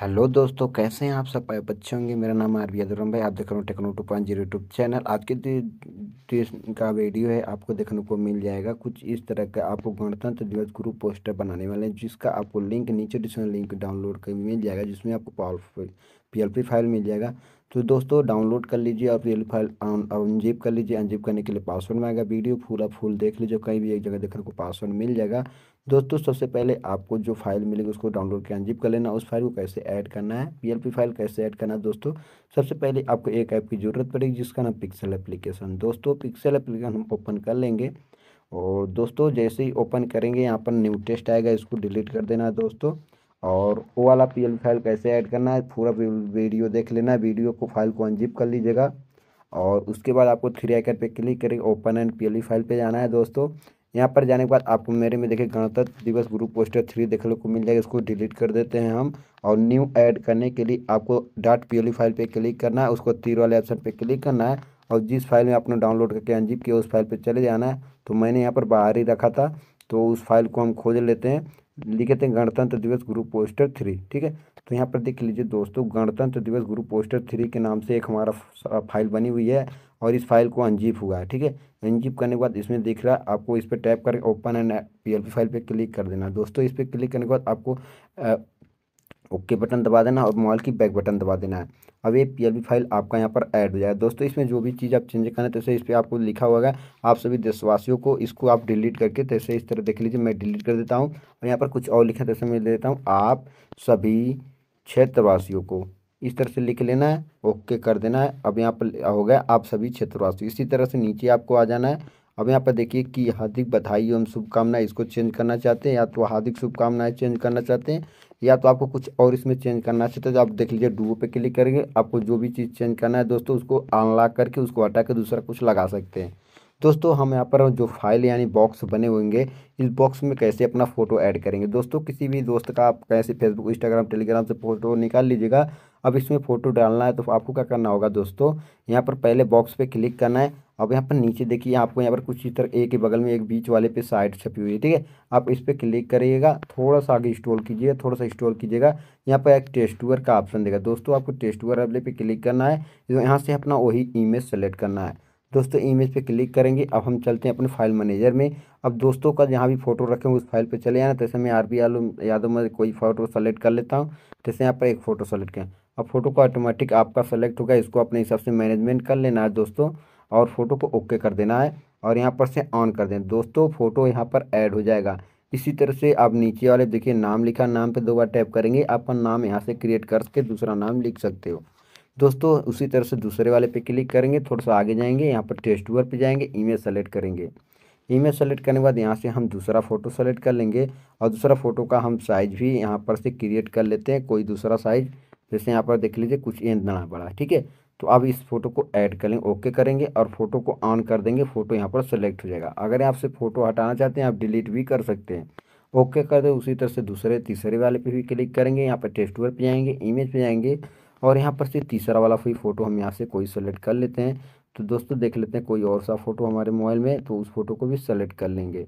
hello दोस्तों कैसे हैं आप सब बच्चे होंगे मेरा नाम बी अदरम भाई आप देख रहे हो techno two point zero YouTube channel आज के देश का वीडियो है आपको देखने को मिल जाएगा कुछ इस तरह का आपको गणतंत्र दिवस ग्रुप पोस्टर बनाने वाले हैं जिसका आपको लिंक नीचे डिस्क्रिप्शन लिंक डाउनलोड कर मिल जाएगा जिसमें आपको पावर पी फाइल मिल जाएगा तो दोस्तों डाउनलोड कर लीजिए और रियल फाइल अनजिप कर लीजिए अनजिप करने के लिए पासवर्ड मांगा वीडियो पूरा फुल देख लीजिए कहीं भी एक जगह देखने को पासवर्ड मिल जाएगा दोस्तों सबसे पहले आपको जो फाइल मिलेगी उसको डाउनलोड के अनजिप कर लेना उस फाइल को कैसे ऐड करना है पीएलपी फाइल कैसे ऐड करना है दोस्तों सबसे पहले आपको एक ऐप की ज़रूरत पड़ेगी जिसका नाम पिक्सल एप्लीकेशन दोस्तों पिक्सल एप्लीकेशन हम ओपन कर लेंगे और दोस्तों जैसे ही ओपन करेंगे यहाँ पर न्यू टेस्ट आएगा इसको डिलीट कर देना दोस्तों और वो वाला पी फाइल कैसे ऐड करना है पूरा वीडियो देख लेना वीडियो को फाइल को अनजिप कर लीजिएगा और उसके बाद आपको थ्री आइकन पे क्लिक करके ओपन एंड पी फाइल पे जाना है दोस्तों यहाँ पर जाने के बाद आपको मेरे में देखिए गणतंत्र दिवस ग्रुप पोस्टर थ्री देखने को मिल जाएगा इसको डिलीट कर देते हैं हम और न्यू ऐड करने के लिए आपको डॉट पी फाइल पर क्लिक करना है उसको तीर वाले ऑप्शन पर क्लिक करना है और जिस फाइल में आपने डाउनलोड करके अनजिप किया उस फाइल पर चले जाना है तो मैंने यहाँ पर बाहर ही रखा था तो उस फाइल को हम खोज लेते हैं लिखे थे गणतंत्र दिवस ग्रुप पोस्टर थ्री ठीक है तो यहाँ पर देख लीजिए दोस्तों गणतंत्र दिवस ग्रुप पोस्टर थ्री के नाम से एक हमारा फाइल बनी हुई है और इस फाइल को अनजीप हुआ है ठीक है अनजीप करने के बाद इसमें देख रहा है आपको इस पर टैप करके ओपन एंड पी फाइल पर क्लिक कर देना दोस्तों इस पर क्लिक करने के बाद आपको ओके बटन दबा देना और मोबाइल की बैक बटन दबा देना है अब ये पी फाइल आपका यहाँ पर ऐड हो जाएगा दोस्तों इसमें जो भी चीज़ आप चेंज करना है तो इस पर आपको लिखा हुआ है आप सभी देशवासियों को इसको आप डिलीट करके तैसे तो इस तरह देख लीजिए मैं डिलीट कर देता हूँ और यहाँ पर कुछ और लिखा तैसे तो मैं दे देता हूँ आप सभी क्षेत्रवासियों को इस तरह से लिख लेना है ओके कर देना है अब यहाँ पर हो गया आप सभी क्षेत्रवासी इसी तरह से नीचे आपको आ जाना है अब यहाँ पर देखिए कि हार्दिक बधाई एवं शुभकामनाएं इसको चेंज करना चाहते हैं या तो हार्दिक शुभकामनाएं चेंज करना चाहते हैं या तो आपको कुछ और इसमें चेंज करना चाहते हैं तो आप देख लीजिए डुओ पे क्लिक करेंगे आपको जो भी चीज़ चेंज करना है दोस्तों उसको अनलॉक करके उसको हटा के दूसरा कुछ लगा सकते हैं दोस्तों हम यहाँ पर जो फाइल यानी बॉक्स बने होंगे इस बॉक्स में कैसे अपना फ़ोटो ऐड करेंगे दोस्तों किसी भी दोस्त का आप कैसे फेसबुक इंस्टाग्राम टेलीग्राम से फ़ोटो निकाल लीजिएगा अब इसमें फ़ोटो डालना है तो आपको क्या करना होगा दोस्तों यहाँ पर पहले बॉक्स पे क्लिक करना है अब यहाँ पर नीचे देखिए आपको यहाँ पर कुछ इस तरह एक के बगल में एक बीच वाले पे साइड छपी हुई है ठीक है आप इस पर क्लिक करिएगा थोड़ा सा आगे इंस्टॉल कीजिएगा थोड़ा सा इंस्टॉल कीजिएगा यहाँ पर एक टेस्टवर का ऑप्शन देगा दोस्तों आपको टेस्टवर वाले पे क्लिक करना है यहाँ से अपना वही इमेज सेलेक्ट करना है दोस्तों इमेज पे क्लिक करेंगे अब हम चलते हैं अपने फाइल मैनेजर में अब दोस्तों का जहाँ भी फोटो रखें उस फाइल पे चले आना जैसे मैं आर बी यादव में कोई फ़ोटो सेलेक्ट कर लेता हूँ जैसे यहाँ पर एक फ़ोटो सेलेक्ट करें अब फोटो का ऑटोमेटिक आपका सेलेक्ट होगा इसको अपने हिसाब से मैनेजमेंट कर लेना है दोस्तों और फ़ोटो को ओके कर देना है और यहाँ पर से ऑन कर दें दोस्तों फ़ोटो यहाँ पर ऐड हो जाएगा इसी तरह से आप नीचे वाले देखिए नाम लिखा नाम पे दो बार टैप करेंगे आपका नाम यहाँ से क्रिएट करके दूसरा नाम लिख सकते हो दोस्तों उसी तरह से दूसरे वाले पे क्लिक करेंगे थोड़ा सा आगे जाएंगे यहाँ पर टेस्ट वर्क पे जाएंगे ईमेल सेलेक्ट करेंगे ईमेल सेलेक्ट करने के बाद यहाँ से हम दूसरा फ़ोटो सेलेक्ट कर लेंगे और दूसरा फ़ोटो का हम साइज़ भी यहाँ पर से क्रिएट कर लेते हैं कोई दूसरा साइज़ जैसे यहाँ पर देख लीजिए कुछ एंद बड़ा ठीक है तो अब इस फोटो को ऐड कर ओके करेंगे और फोटो को ऑन कर देंगे फोटो यहाँ पर सेलेक्ट हो जाएगा अगर आपसे फ़ोटो हटाना चाहते हैं आप डिलीट भी कर सकते हैं ओके कर दे उसी तरह से दूसरे तीसरे वाले पे भी क्लिक करेंगे यहाँ पर वर्क पर जाएंगे इमेज पे जाएंगे और यहाँ पर से तीसरा वाला भी फ़ोटो हम यहाँ से कोई सेलेक्ट कर लेते हैं तो दोस्तों देख लेते हैं कोई और सा फ़ोटो हमारे मोबाइल में तो उस फोटो को भी सेलेक्ट कर लेंगे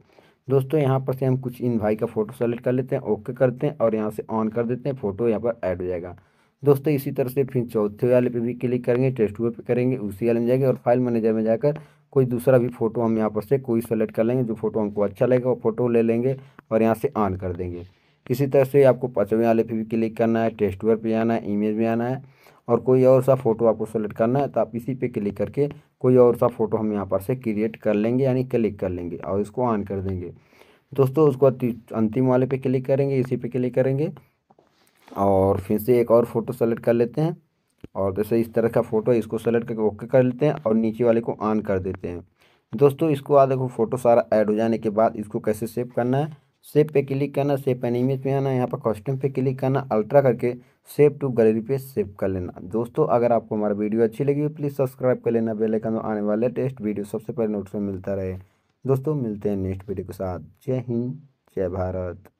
दोस्तों यहाँ पर से हम कुछ इन भाई का फ़ोटो सेलेक्ट कर लेते हैं ओके करते हैं और यहाँ से ऑन कर देते हैं फ़ोटो यहाँ पर ऐड हो जाएगा दोस्तों इसी तरह से फिर चौथे वाले पे भी क्लिक करेंगे टेस्ट वे पे करेंगे उसी वाले में जाएंगे और फाइल मैनेजर में जाकर कोई दूसरा भी फ़ोटो हम यहाँ पर से कोई सेलेक्ट कर लेंगे जो फ़ोटो हमको अच्छा लगेगा वो फ़ोटो ले लेंगे और यहाँ से ऑन कर देंगे इसी तरह से आपको पाँचवें वाले पे भी क्लिक करना है टेस्ट टेस्टवेयर पर जाना है इमेज में आना है और कोई और सा फ़ोटो आपको सेलेक्ट करना है तो आप इसी पर क्लिक करके कोई और सा फ़ोटो हम यहाँ पर से क्रिएट कर लेंगे यानी क्लिक कर लेंगे और इसको ऑन कर देंगे दोस्तों उसको अंतिम वाले पे क्लिक करेंगे इसी पे क्लिक करेंगे और फिर से एक और फ़ोटो सेलेक्ट कर लेते हैं और जैसे इस तरह का फ़ोटो है इसको सेलेक्ट करके ओके कर लेते हैं और नीचे वाले को ऑन कर देते हैं दोस्तों इसको आ देखो फ़ोटो सारा ऐड हो जाने के बाद इसको कैसे सेव करना है सेव पे क्लिक करना सेव एन इमेज पे आना यहाँ पर कॉस्ट्यूम पे क्लिक करना अल्ट्रा करके सेव टू गैलरी पे सेव कर लेना दोस्तों अगर आपको हमारा वीडियो अच्छी लगी हो प्लीज़ सब्सक्राइब कर लेना बेलाइकन आने वाले टेस्ट वीडियो सबसे पहले नोट्स में मिलता रहे दोस्तों मिलते हैं नेक्स्ट वीडियो के साथ जय हिंद जय भारत